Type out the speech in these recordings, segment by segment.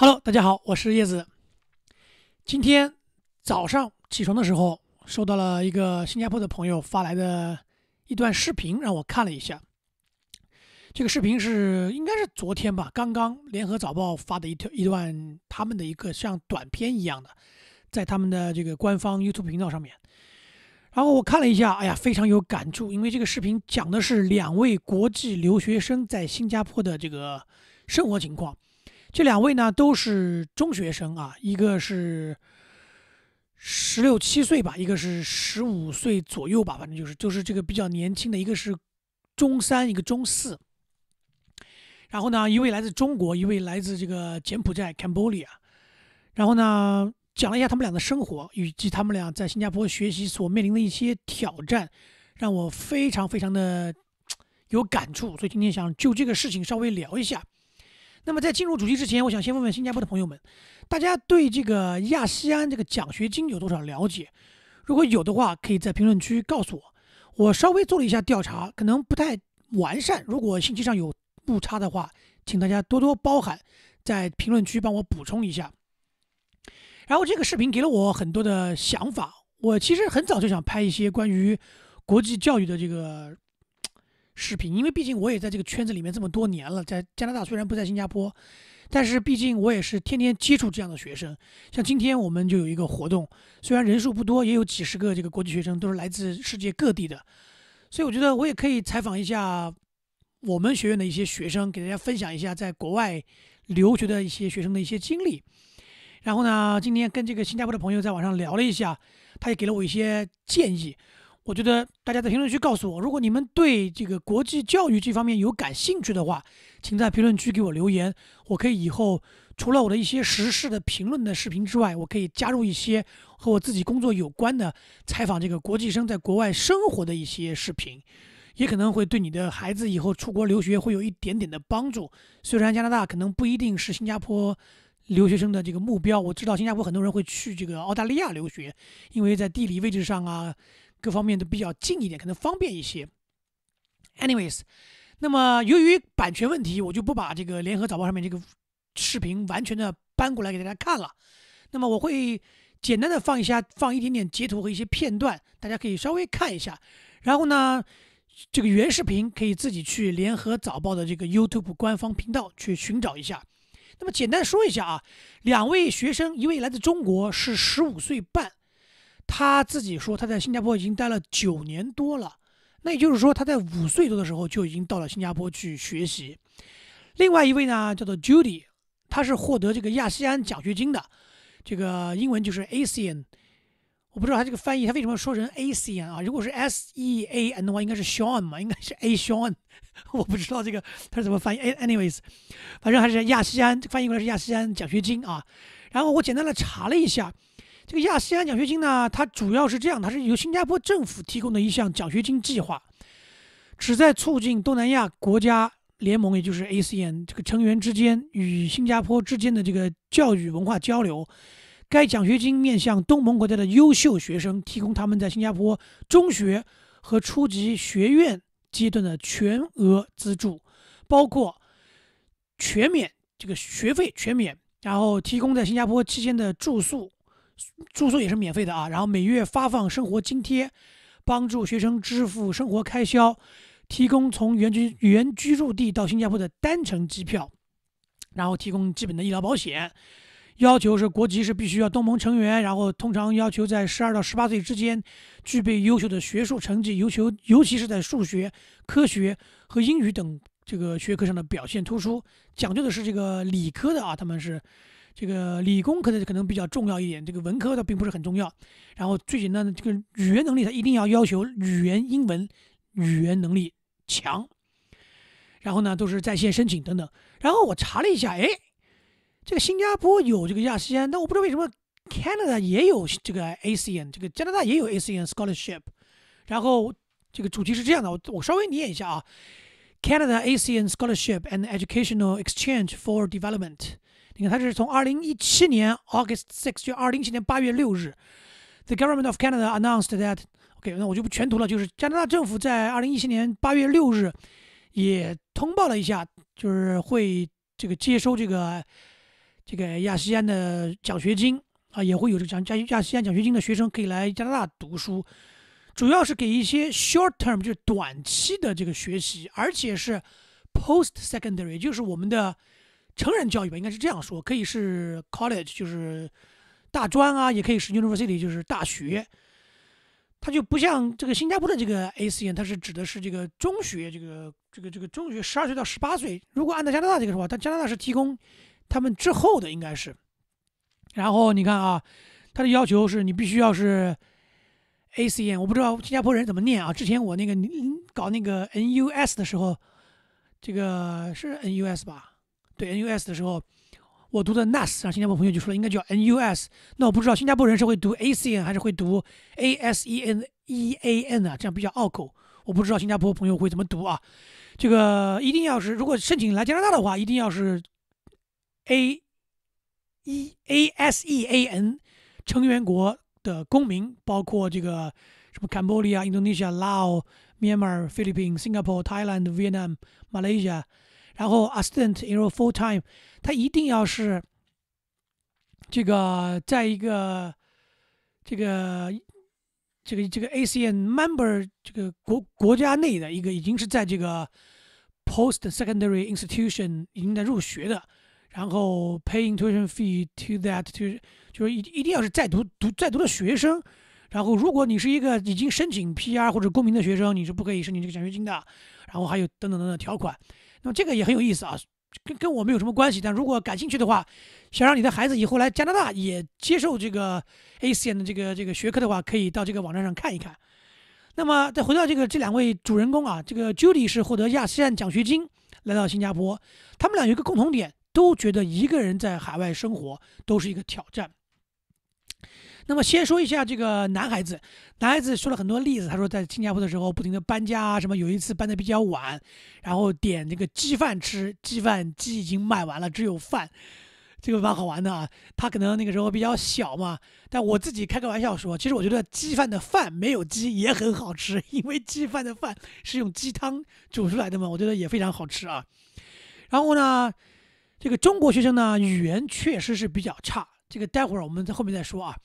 Hello，大家好，我是叶子。今天早上起床的时候，收到了一个新加坡的朋友发来的一段视频，让我看了一下。这个视频是应该是昨天吧，刚刚《联合早报》发的一条一段他们的一个像短片一样的，在他们的这个官方 YouTube 频道上面。然后我看了一下，哎呀，非常有感触，因为这个视频讲的是两位国际留学生在新加坡的这个生活情况。这两位呢都是中学生啊，一个是十六七岁吧，一个是十五岁左右吧，反正就是就是这个比较年轻的一个是中三，一个中四。然后呢，一位来自中国，一位来自这个柬埔寨 Cambodia。然后呢，讲了一下他们俩的生活，以及他们俩在新加坡学习所面临的一些挑战，让我非常非常的有感触。所以今天想就这个事情稍微聊一下。那么在进入主题之前，我想先问问新加坡的朋友们，大家对这个亚西安这个奖学金有多少了解？如果有的话，可以在评论区告诉我。我稍微做了一下调查，可能不太完善，如果信息上有误差的话，请大家多多包涵，在评论区帮我补充一下。然后这个视频给了我很多的想法，我其实很早就想拍一些关于国际教育的这个。视频，因为毕竟我也在这个圈子里面这么多年了，在加拿大虽然不在新加坡，但是毕竟我也是天天接触这样的学生。像今天我们就有一个活动，虽然人数不多，也有几十个这个国际学生，都是来自世界各地的。所以我觉得我也可以采访一下我们学院的一些学生，给大家分享一下在国外留学的一些学生的一些经历。然后呢，今天跟这个新加坡的朋友在网上聊了一下，他也给了我一些建议。我觉得大家在评论区告诉我，如果你们对这个国际教育这方面有感兴趣的话，请在评论区给我留言。我可以以后除了我的一些时事的评论的视频之外，我可以加入一些和我自己工作有关的采访，这个国际生在国外生活的一些视频，也可能会对你的孩子以后出国留学会有一点点的帮助。虽然加拿大可能不一定是新加坡留学生的这个目标，我知道新加坡很多人会去这个澳大利亚留学，因为在地理位置上啊。各方面都比较近一点，可能方便一些。Anyways，那么由于版权问题，我就不把这个《联合早报》上面这个视频完全的搬过来给大家看了。那么我会简单的放一下，放一点点截图和一些片段，大家可以稍微看一下。然后呢，这个原视频可以自己去《联合早报》的这个 YouTube 官方频道去寻找一下。那么简单说一下啊，两位学生，一位来自中国，是十五岁半。他自己说，他在新加坡已经待了九年多了，那也就是说，他在五岁多的时候就已经到了新加坡去学习。另外一位呢，叫做 Judy，他是获得这个亚细安奖学金的，这个英文就是 a s e a n 我不知道他这个翻译，他为什么说成 a s e a n 啊？如果是 S E A N 的话，应该是 Sean 嘛，应该是 A Sean，我不知道这个他是怎么翻译。a n y w a y s 反正还是亚细安，翻译过来是亚细安奖学金啊。然后我简单的查了一下。这个亚细安奖学金呢，它主要是这样，它是由新加坡政府提供的一项奖学金计划，旨在促进东南亚国家联盟，也就是 ACN 这个成员之间与新加坡之间的这个教育文化交流。该奖学金面向东盟国家的优秀学生，提供他们在新加坡中学和初级学院阶段的全额资助，包括全免这个学费全免，然后提供在新加坡期间的住宿。住宿也是免费的啊，然后每月发放生活津贴，帮助学生支付生活开销，提供从原居原居住地到新加坡的单程机票，然后提供基本的医疗保险。要求是国籍是必须要东盟成员，然后通常要求在十二到十八岁之间，具备优秀的学术成绩，尤求尤其是在数学、科学和英语等这个学科上的表现突出，讲究的是这个理科的啊，他们是。这个理工可能可能比较重要一点，这个文科它并不是很重要。然后最简单的这个语言能力，它一定要要求语言英文语言能力强。然后呢，都是在线申请等等。然后我查了一下，哎，这个新加坡有这个亚细安，但我不知道为什么 Canada 也有这个 a c n 这个加拿大也有 a c n Scholarship。然后这个主题是这样的，我我稍微念一下啊，Canada a s a n Scholarship and Educational Exchange for Development。你看，他是从二零一七年 August six，就二零一七年八月六日，The government of Canada announced that。OK，那我就不全读了。就是加拿大政府在二零一七年八月六日也通报了一下，就是会这个接收这个这个亚细安的奖学金啊，也会有这个奖亚亚细安奖学金的学生可以来加拿大读书，主要是给一些 short term 就是短期的这个学习，而且是 post secondary，就是我们的。成人教育吧，应该是这样说，可以是 college，就是大专啊，也可以是 university，就是大学。它就不像这个新加坡的这个 A C N，它是指的是这个中学，这个这个这个中学，十二岁到十八岁。如果按照加拿大这个说法，但加拿大是提供他们之后的，应该是。然后你看啊，它的要求是你必须要是 A C N，我不知道新加坡人怎么念啊。之前我那个搞那个 N U S 的时候，这个是 N U S 吧？对 NUS 的时候，我读的 n u s 啊，新加坡朋友就说应该叫 NUS 那我不知道新加坡人是会读 ACN 还是会读 ASEAN EAN 啊，这样比较拗口，我不知道新加坡朋友会怎么读啊。这个一定要是，如果申请来加拿大的话，一定要是 A E A S E A N 成员国的公民，包括这个什么 Cambodia、Indonesia、Lao、Myanmar、Philippine、Singapore、Thailand、v i e t n a m Malaysia。然后，assistant in a full time，他一定要是这个在一个这个这个这个 ACN member 这个国国家内的一个已经是在这个 post secondary institution 已经在入学的，然后 paying tuition fee to that to 就是一一定要是在读读在读的学生，然后如果你是一个已经申请 PR 或者公民的学生，你是不可以申请这个奖学金的，然后还有等等等等条款。那么这个也很有意思啊，跟跟我们有什么关系？但如果感兴趣的话，想让你的孩子以后来加拿大也接受这个 A C N 的这个这个学科的话，可以到这个网站上看一看。那么再回到这个这两位主人公啊，这个 Judy 是获得亚细安奖学金来到新加坡，他们俩有一个共同点，都觉得一个人在海外生活都是一个挑战。那么先说一下这个男孩子，男孩子说了很多例子，他说在新加坡的时候不停的搬家啊，什么有一次搬的比较晚，然后点那个鸡饭吃，鸡饭鸡已经卖完了，只有饭，这个蛮好玩的啊。他可能那个时候比较小嘛，但我自己开个玩笑说，其实我觉得鸡饭的饭没有鸡也很好吃，因为鸡饭的饭是用鸡汤煮出来的嘛，我觉得也非常好吃啊。然后呢，这个中国学生呢，语言确实是比较差。这个待会儿我们在后面再说啊。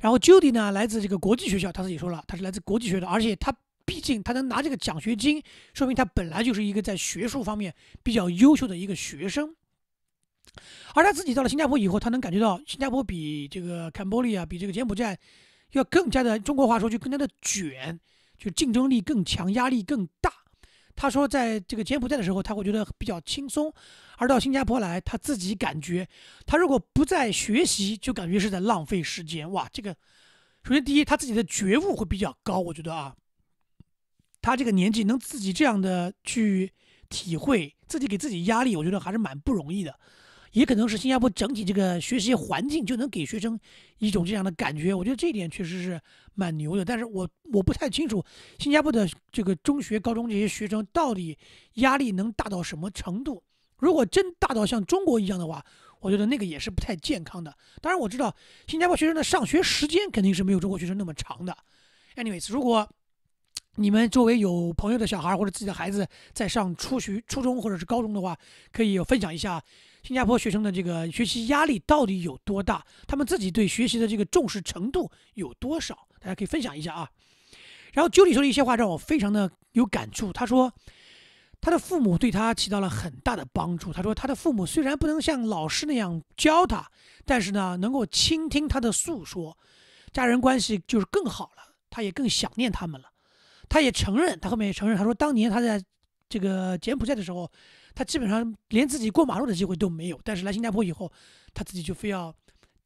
然后 j u d y 呢，来自这个国际学校，他自己说了，他是来自国际学校，而且他毕竟他能拿这个奖学金，说明他本来就是一个在学术方面比较优秀的一个学生。而他自己到了新加坡以后，他能感觉到新加坡比这个坎 a 利啊，比这个柬埔寨要更加的中国话说就更加的卷，就竞争力更强，压力更大。他说，在这个柬埔寨的时候，他会觉得比较轻松。而到新加坡来，他自己感觉，他如果不在学习，就感觉是在浪费时间。哇，这个，首先第一，他自己的觉悟会比较高。我觉得啊，他这个年纪能自己这样的去体会，自己给自己压力，我觉得还是蛮不容易的。也可能是新加坡整体这个学习环境就能给学生一种这样的感觉。我觉得这一点确实是蛮牛的。但是我我不太清楚新加坡的这个中学、高中这些学生到底压力能大到什么程度。如果真大到像中国一样的话，我觉得那个也是不太健康的。当然，我知道新加坡学生的上学时间肯定是没有中国学生那么长的。Anyways，如果你们周围有朋友的小孩或者自己的孩子在上初学、初中或者是高中的话，可以分享一下新加坡学生的这个学习压力到底有多大，他们自己对学习的这个重视程度有多少？大家可以分享一下啊。然后，就你说的一些话让我非常的有感触。他说。他的父母对他起到了很大的帮助。他说，他的父母虽然不能像老师那样教他，但是呢，能够倾听他的诉说，家人关系就是更好了。他也更想念他们了。他也承认，他后面也承认，他说，当年他在这个柬埔寨的时候，他基本上连自己过马路的机会都没有。但是来新加坡以后，他自己就非要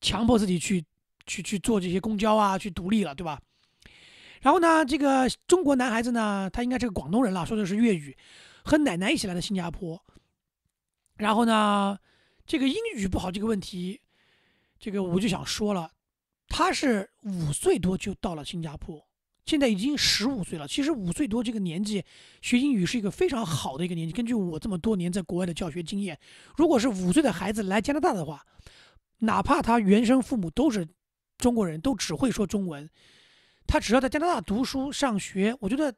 强迫自己去去去坐这些公交啊，去独立了，对吧？然后呢，这个中国男孩子呢，他应该是广东人了，说的是粤语。和奶奶一起来的新加坡，然后呢，这个英语不好这个问题，这个我就想说了，他是五岁多就到了新加坡，现在已经十五岁了。其实五岁多这个年纪学英语是一个非常好的一个年纪。根据我这么多年在国外的教学经验，如果是五岁的孩子来加拿大的话，哪怕他原生父母都是中国人，都只会说中文，他只要在加拿大读书上学，我觉得。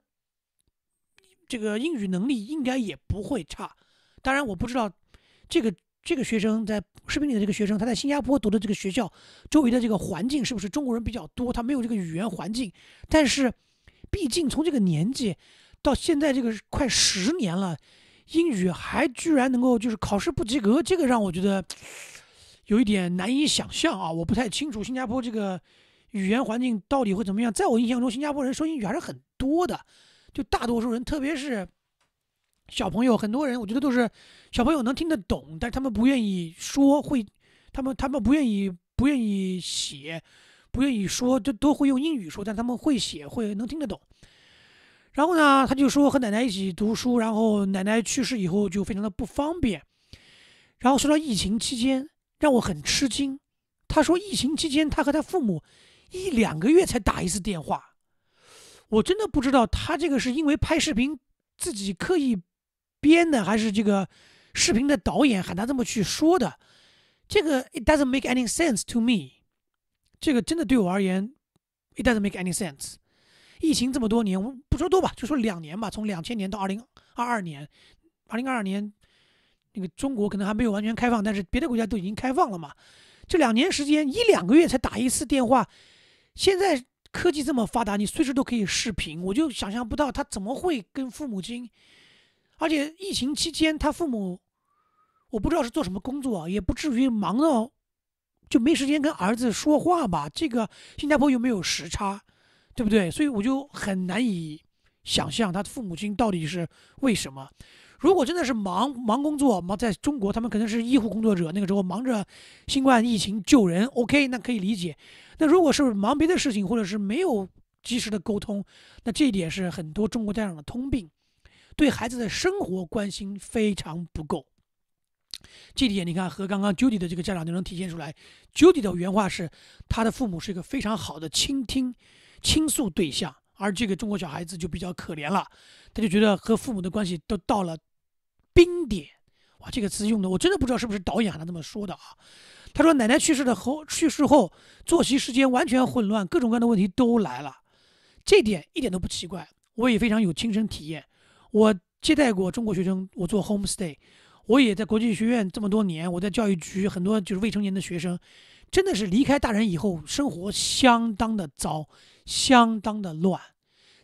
这个英语能力应该也不会差，当然我不知道，这个这个学生在视频里的这个学生，他在新加坡读的这个学校周围的这个环境是不是中国人比较多，他没有这个语言环境。但是，毕竟从这个年纪到现在这个快十年了，英语还居然能够就是考试不及格，这个让我觉得有一点难以想象啊！我不太清楚新加坡这个语言环境到底会怎么样，在我印象中，新加坡人说英语还是很多的。就大多数人，特别是小朋友，很多人我觉得都是小朋友能听得懂，但他们不愿意说会，他们他们不愿意不愿意写，不愿意说，都都会用英语说，但他们会写会能听得懂。然后呢，他就说和奶奶一起读书，然后奶奶去世以后就非常的不方便。然后说到疫情期间，让我很吃惊。他说疫情期间他和他父母一两个月才打一次电话。我真的不知道他这个是因为拍视频自己刻意编的，还是这个视频的导演喊他这么去说的。这个 it doesn't make any sense to me，这个真的对我而言 it doesn't make any sense。疫情这么多年，我们不说多吧，就说两年吧，从两千年到二零二二年，二零二二年那个中国可能还没有完全开放，但是别的国家都已经开放了嘛。这两年时间，一两个月才打一次电话，现在。科技这么发达，你随时都可以视频，我就想象不到他怎么会跟父母亲，而且疫情期间他父母，我不知道是做什么工作，也不至于忙到就没时间跟儿子说话吧？这个新加坡又没有时差，对不对？所以我就很难以想象他的父母亲到底是为什么。如果真的是忙忙工作忙在中国，他们可能是医护工作者，那个时候忙着新冠疫情救人，OK，那可以理解。那如果是忙别的事情，或者是没有及时的沟通，那这一点是很多中国家长的通病，对孩子的生活关心非常不够。这点你看和刚刚 Judy 的这个家长就能体现出来。Judy 的原话是，他的父母是一个非常好的倾听、倾诉对象。而这个中国小孩子就比较可怜了，他就觉得和父母的关系都到了冰点。哇，这个词用的我真的不知道是不是导演喊他这么说的啊？他说奶奶去世的后去世后，作息时间完全混乱，各种各样的问题都来了。这点一点都不奇怪，我也非常有亲身体验。我接待过中国学生，我做 home stay，我也在国际学院这么多年，我在教育局很多就是未成年的学生。真的是离开大人以后，生活相当的糟，相当的乱。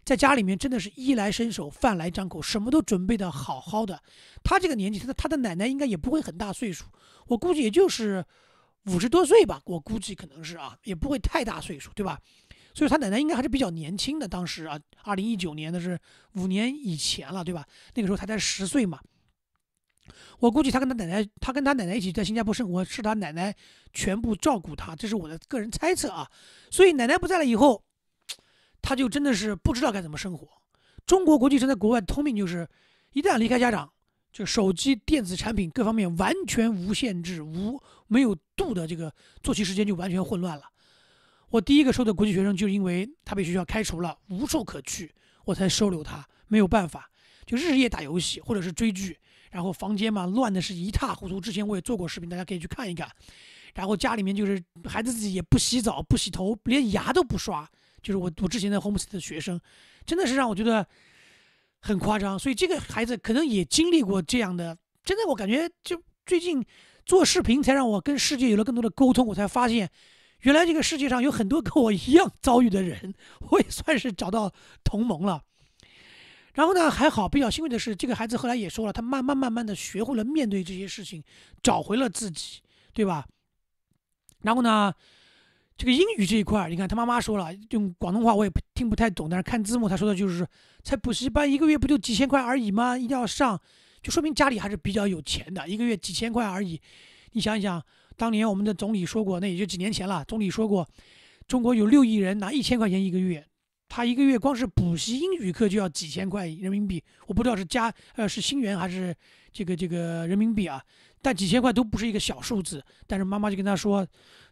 在家里面，真的是衣来伸手，饭来张口，什么都准备的好好的。他这个年纪，他的他的奶奶应该也不会很大岁数，我估计也就是五十多岁吧。我估计可能是啊，也不会太大岁数，对吧？所以他奶奶应该还是比较年轻的。当时啊，二零一九年的是五年以前了，对吧？那个时候他才十岁嘛。我估计他跟他奶奶，他跟他奶奶一起在新加坡生活，是他奶奶全部照顾他，这是我的个人猜测啊。所以奶奶不在了以后，他就真的是不知道该怎么生活。中国国际生在国外通病就是，一旦离开家长，就手机、电子产品各方面完全无限制、无没有度的这个作息时间就完全混乱了。我第一个收的国际学生就因为他被学校开除了，无处可去，我才收留他，没有办法，就日夜打游戏或者是追剧。然后房间嘛，乱的是一塌糊涂。之前我也做过视频，大家可以去看一看。然后家里面就是孩子自己也不洗澡、不洗头，连牙都不刷。就是我我之前的 homeschool 的学生，真的是让我觉得很夸张。所以这个孩子可能也经历过这样的。真的，我感觉就最近做视频才让我跟世界有了更多的沟通。我才发现，原来这个世界上有很多跟我一样遭遇的人。我也算是找到同盟了。然后呢，还好，比较欣慰的是，这个孩子后来也说了，他慢慢慢慢的学会了面对这些事情，找回了自己，对吧？然后呢，这个英语这一块，你看他妈妈说了，用广东话我也听不太懂，但是看字幕他说的就是，才补习班一个月不就几千块而已吗？一定要上，就说明家里还是比较有钱的，一个月几千块而已。你想想，当年我们的总理说过，那也就几年前了，总理说过，中国有六亿人拿一千块钱一个月。他一个月光是补习英语课就要几千块人民币，我不知道是加呃是新元还是这个这个人民币啊，但几千块都不是一个小数字。但是妈妈就跟他说，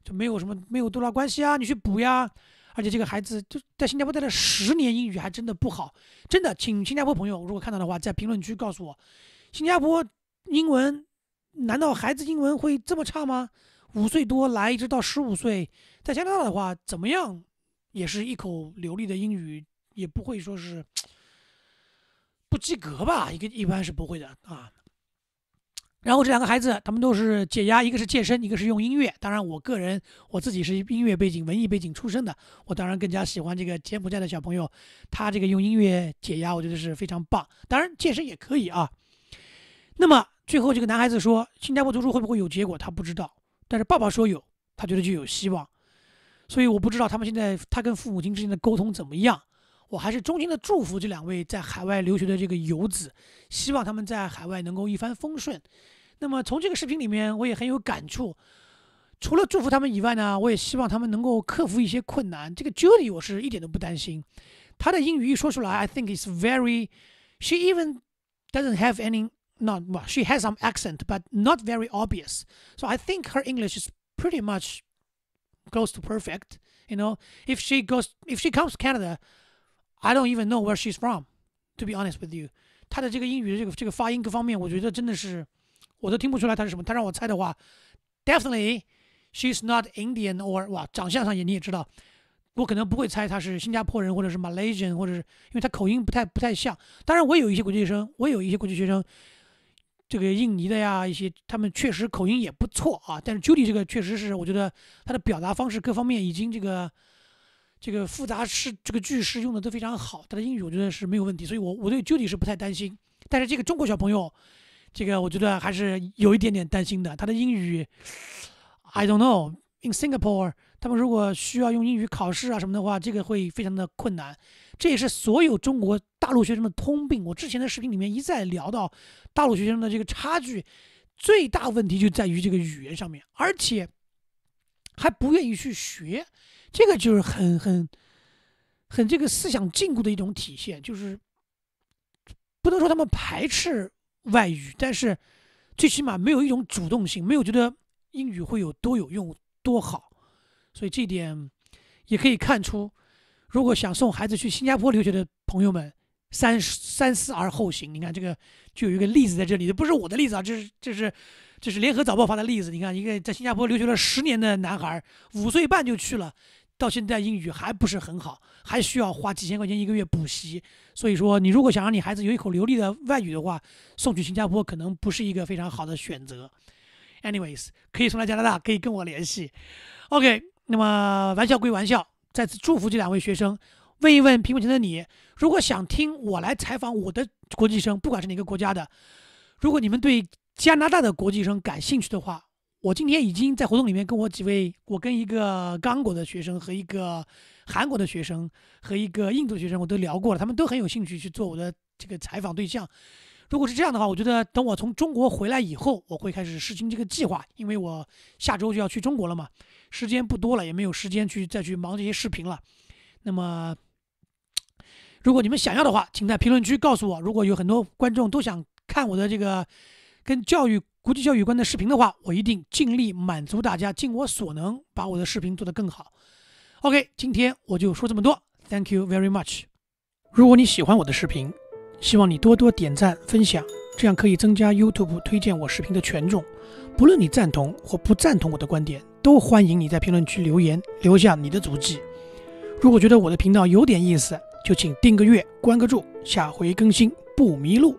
就没有什么没有多大关系啊，你去补呀。而且这个孩子就在新加坡待了十年，英语还真的不好，真的，请新加坡朋友如果看到的话，在评论区告诉我，新加坡英文难道孩子英文会这么差吗？五岁多来一直到十五岁，在加拿大的话怎么样？也是一口流利的英语，也不会说是不及格吧？一个一般是不会的啊。然后这两个孩子，他们都是解压，一个是健身，一个是用音乐。当然，我个人我自己是音乐背景、文艺背景出身的，我当然更加喜欢这个柬埔寨的小朋友，他这个用音乐解压，我觉得是非常棒。当然，健身也可以啊。那么最后，这个男孩子说，新加坡读书会不会有结果？他不知道，但是爸爸说有，他觉得就有希望。所以我不知道他们现在他跟父母亲之间的沟通怎么样。我还是衷心的祝福这两位在海外留学的这个游子，希望他们在海外能够一帆风顺。那么从这个视频里面，我也很有感触。除了祝福他们以外呢，我也希望他们能够克服一些困难。这个 Julie 我是一点都不担心，她的英语一说出来，I think it's very. She even doesn't have any, no, she has some accent, but not very obvious. So I think her English is pretty much. Close to perfect, you know. If she goes, if she comes Canada, I don't even know where she's from, to be honest with you. 她的这个英语，这个这个发音各方面，我觉得真的是，我都听不出来她是什么。她让我猜的话，definitely she's not Indian or 哇，长相上也你也知道，我可能不会猜她是新加坡人或者是 Malaysian 或者是因为她口音不太不太像。当然，我有一些国际学生，我有一些国际学生。这个印尼的呀，一些他们确实口音也不错啊，但是 j u d y 这个确实是，我觉得他的表达方式各方面已经这个，这个复杂式这个句式用的都非常好，他的英语我觉得是没有问题，所以我我对 j u d y 是不太担心，但是这个中国小朋友，这个我觉得还是有一点点担心的，他的英语 I don't know。in Singapore，他们如果需要用英语考试啊什么的话，这个会非常的困难。这也是所有中国大陆学生的通病。我之前的视频里面一再聊到大陆学生的这个差距，最大问题就在于这个语言上面，而且还不愿意去学，这个就是很很很这个思想禁锢的一种体现。就是不能说他们排斥外语，但是最起码没有一种主动性，没有觉得英语会有多有用。多好，所以这点也可以看出，如果想送孩子去新加坡留学的朋友们，三三思而后行。你看这个就有一个例子在这里，不是我的例子啊，这是这是这是联合早报发的例子。你看一个在新加坡留学了十年的男孩，五岁半就去了，到现在英语还不是很好，还需要花几千块钱一个月补习。所以说，你如果想让你孩子有一口流利的外语的话，送去新加坡可能不是一个非常好的选择。Anyways，可以送到加拿大，可以跟我联系。OK，那么玩笑归玩笑，再次祝福这两位学生。问一问屏幕前的你，如果想听我来采访我的国际生，不管是哪个国家的，如果你们对加拿大的国际生感兴趣的话，我今天已经在活动里面跟我几位，我跟一个刚果的学生和一个韩国的学生和一个印度学生，我都聊过了，他们都很有兴趣去做我的这个采访对象。如果是这样的话，我觉得等我从中国回来以后，我会开始实行这个计划，因为我下周就要去中国了嘛，时间不多了，也没有时间去再去忙这些视频了。那么，如果你们想要的话，请在评论区告诉我。如果有很多观众都想看我的这个跟教育、国际教育有关的视频的话，我一定尽力满足大家，尽我所能把我的视频做得更好。OK，今天我就说这么多，Thank you very much。如果你喜欢我的视频，希望你多多点赞、分享，这样可以增加 YouTube 推荐我视频的权重。不论你赞同或不赞同我的观点，都欢迎你在评论区留言，留下你的足迹。如果觉得我的频道有点意思，就请订个月、关个注，下回更新不迷路。